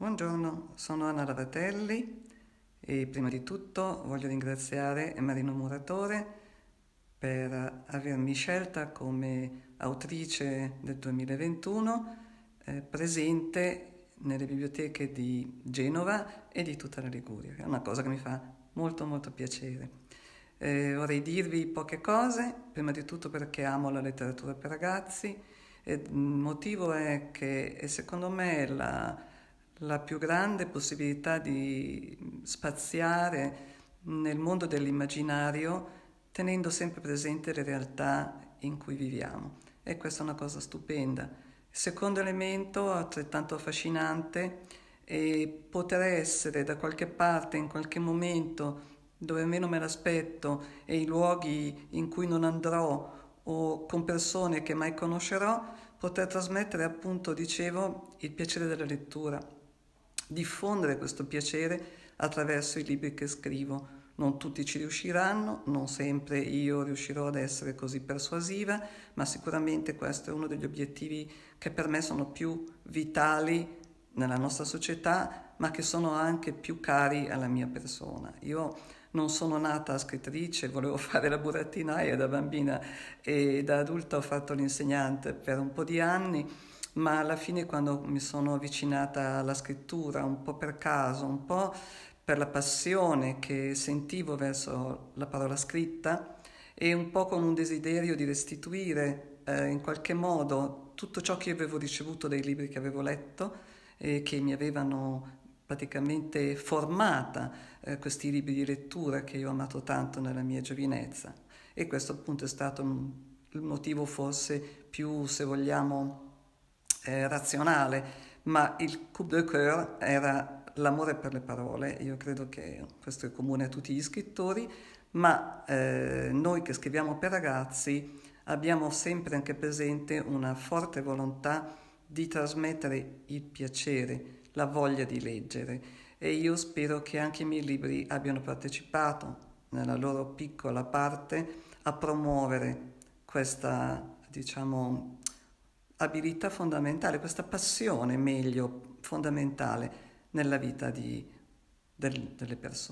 Buongiorno, sono Anna Lavatelli e prima di tutto voglio ringraziare Marino Muratore per avermi scelta come autrice del 2021 eh, presente nelle biblioteche di Genova e di tutta la Liguria. È una cosa che mi fa molto molto piacere. Eh, vorrei dirvi poche cose, prima di tutto perché amo la letteratura per ragazzi, e il motivo è che secondo me la la più grande possibilità di spaziare nel mondo dell'immaginario tenendo sempre presente le realtà in cui viviamo e questa è una cosa stupenda. secondo elemento altrettanto affascinante è poter essere da qualche parte in qualche momento dove meno me l'aspetto e i luoghi in cui non andrò o con persone che mai conoscerò, poter trasmettere appunto, dicevo, il piacere della lettura diffondere questo piacere attraverso i libri che scrivo. Non tutti ci riusciranno, non sempre io riuscirò ad essere così persuasiva, ma sicuramente questo è uno degli obiettivi che per me sono più vitali nella nostra società, ma che sono anche più cari alla mia persona. Io non sono nata scrittrice, volevo fare la burattinaia da bambina e da adulta ho fatto l'insegnante per un po' di anni ma alla fine quando mi sono avvicinata alla scrittura, un po' per caso, un po' per la passione che sentivo verso la parola scritta e un po' con un desiderio di restituire eh, in qualche modo tutto ciò che avevo ricevuto dai libri che avevo letto e che mi avevano praticamente formata eh, questi libri di lettura che io ho amato tanto nella mia giovinezza. E questo appunto è stato il motivo forse più, se vogliamo, eh, razionale, ma il coup de coeur era l'amore per le parole, io credo che questo è comune a tutti gli scrittori, ma eh, noi che scriviamo per ragazzi abbiamo sempre anche presente una forte volontà di trasmettere il piacere, la voglia di leggere e io spero che anche i miei libri abbiano partecipato nella loro piccola parte a promuovere questa, diciamo, abilità fondamentale, questa passione meglio fondamentale nella vita di, del, delle persone.